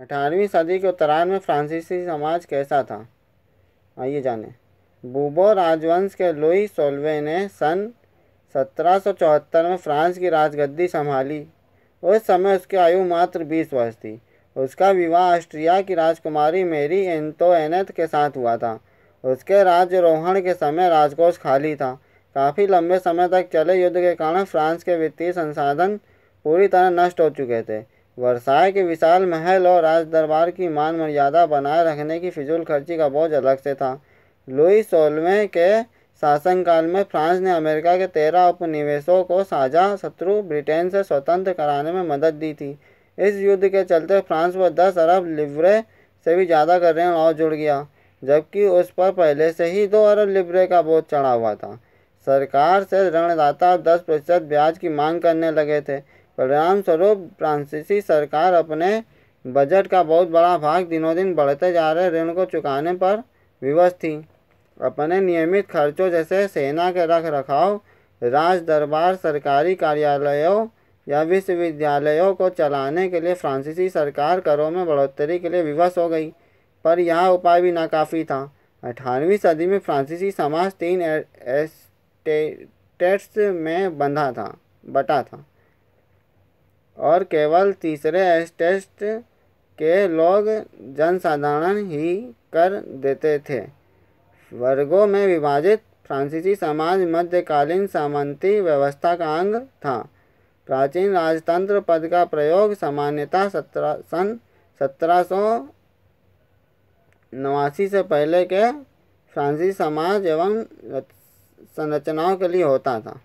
अठारहवीं सदी के उत्तरार्ध में फ्रांसीसी समाज कैसा था आइए जानें बूबो राजवंश के लुई सोल्वे ने सन 1774 में फ्रांस की राजगद्दी संभाली उस समय उसकी आयु मात्र 20 वर्ष थी उसका विवाह ऑस्ट्रिया की राजकुमारी मेरी एंतोएनेथ के साथ हुआ था उसके राज्यरोहण के समय राजकोष खाली था काफ़ी लंबे समय तक चले युद्ध के कारण फ्रांस के वित्तीय संसाधन पूरी तरह नष्ट हो चुके थे वर्षाए के विशाल महल और राज दरबार की मान मर्यादा बनाए रखने की फिजूल खर्ची का बोझ अलग से था लुई सोलवे के शासनकाल में फ्रांस ने अमेरिका के तेरह उपनिवेशों को साझा शत्रु ब्रिटेन से स्वतंत्र कराने में मदद दी थी इस युद्ध के चलते फ्रांस पर दस अरब लिब्रे से भी ज़्यादा का ऋण और जुड़ गया जबकि उस पर पहले से ही दो अरब लिब्रे का बोझ चढ़ा हुआ था सरकार से ऋणदाता अब दस प्रतिशत ब्याज की मांग करने लगे थे परिणाम स्वरूप फ्रांसीसी सरकार अपने बजट का बहुत बड़ा भाग दिनों दिन बढ़ते जा रहे ऋण को चुकाने पर विवश थी अपने नियमित खर्चों जैसे सेना के रख रखाव राज दरबार सरकारी कार्यालयों या विश्वविद्यालयों को चलाने के लिए फ्रांसीसी सरकार करों में बढ़ोतरी के लिए विवश हो गई पर यह उपाय भी नाकाफ़ी था अठारहवीं सदी में फ्रांसीसी समाज तीन एस्टेट्स में बंधा था बटा था और केवल तीसरे टेस्ट के लोग जनसाधारण ही कर देते थे वर्गों में विभाजित फ्रांसीसी समाज मध्यकालीन सामंती व्यवस्था का अंग था प्राचीन राजतंत्र पद का प्रयोग सामान्यतः सत्रह सन सत्रह सौ नवासी से पहले के फ्रांसीसी समाज एवं संरचनाओं के लिए होता था